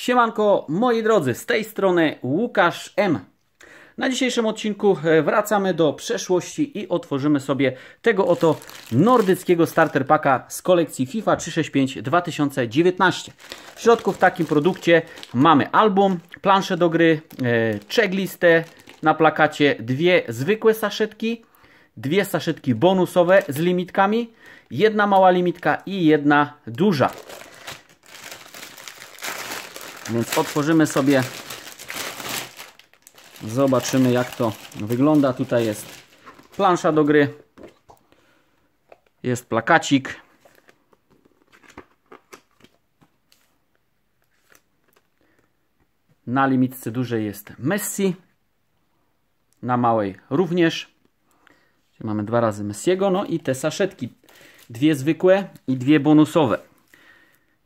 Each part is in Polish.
Siemanko, moi drodzy, z tej strony Łukasz M. Na dzisiejszym odcinku e, wracamy do przeszłości i otworzymy sobie tego oto nordyckiego starter packa z kolekcji FIFA 365 2019. W środku w takim produkcie mamy album, planszę do gry, e, checklistę, na plakacie dwie zwykłe saszetki, dwie saszetki bonusowe z limitkami, jedna mała limitka i jedna duża. Więc otworzymy sobie. Zobaczymy jak to wygląda. Tutaj jest plansza do gry. Jest plakacik. Na limitce dużej jest Messi. Na małej również. mamy dwa razy Messiego. No i te saszetki. Dwie zwykłe i dwie bonusowe.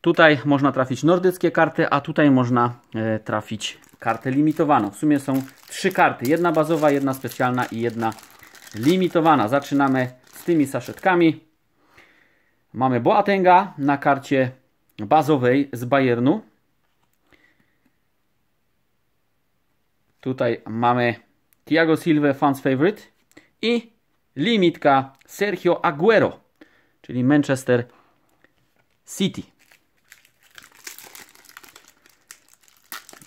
Tutaj można trafić nordyckie karty, a tutaj można e, trafić kartę limitowaną. W sumie są trzy karty. Jedna bazowa, jedna specjalna i jedna limitowana. Zaczynamy z tymi saszetkami. Mamy Boatenga na karcie bazowej z Bayernu. Tutaj mamy Thiago Silva, fans favorite. I limitka Sergio Aguero, czyli Manchester City.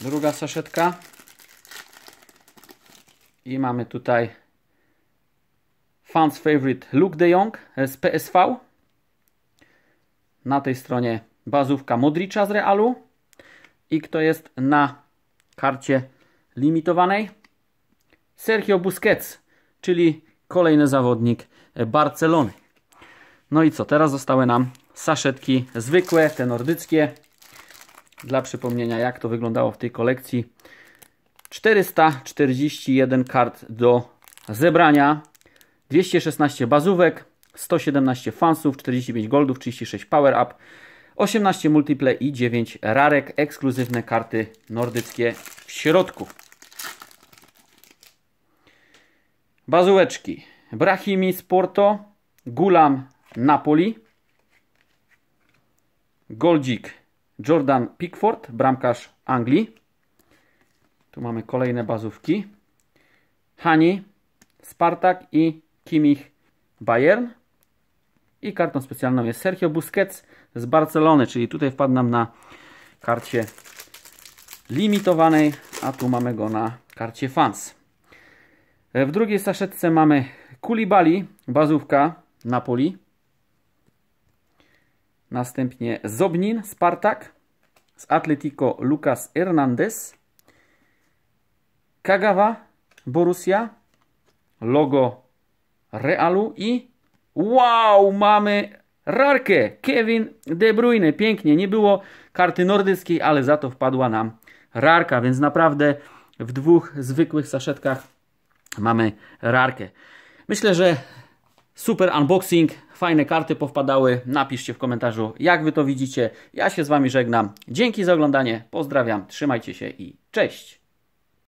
druga saszetka. I mamy tutaj Fans Favorite Luke de Jong z PSV. Na tej stronie bazówka Modricza z Realu. I kto jest na karcie limitowanej? Sergio Busquets, czyli kolejny zawodnik Barcelony. No i co, teraz zostały nam saszetki zwykłe, te nordyckie, dla przypomnienia, jak to wyglądało w tej kolekcji. 441 kart do zebrania, 216 bazówek, 117 fansów, 45 goldów, 36 power up, 18 multiple i 9 rarek, ekskluzywne karty nordyckie w środku. Bazóweczki. Brahimi z Porto, Gulam Napoli, Goldzik Jordan Pickford, bramkarz Anglii. Tu mamy kolejne bazówki. Hani, Spartak i Kimich Bayern. I kartą specjalną jest Sergio Busquets z Barcelony, czyli tutaj wpadł nam na karcie limitowanej, a tu mamy go na karcie fans. E, w drugiej saszetce mamy Kulibali, bazówka Napoli. Następnie Zobnin, Spartak. Z Atletico Lucas Hernandez. Kagawa, Borussia. Logo Realu i wow, mamy rarkę. Kevin De Bruyne. Pięknie, nie było karty nordyckiej, ale za to wpadła nam rarka, więc naprawdę w dwóch zwykłych saszetkach mamy rarkę. Myślę, że super unboxing Fajne karty powpadały. Napiszcie w komentarzu, jak Wy to widzicie. Ja się z Wami żegnam. Dzięki za oglądanie. Pozdrawiam. Trzymajcie się i cześć.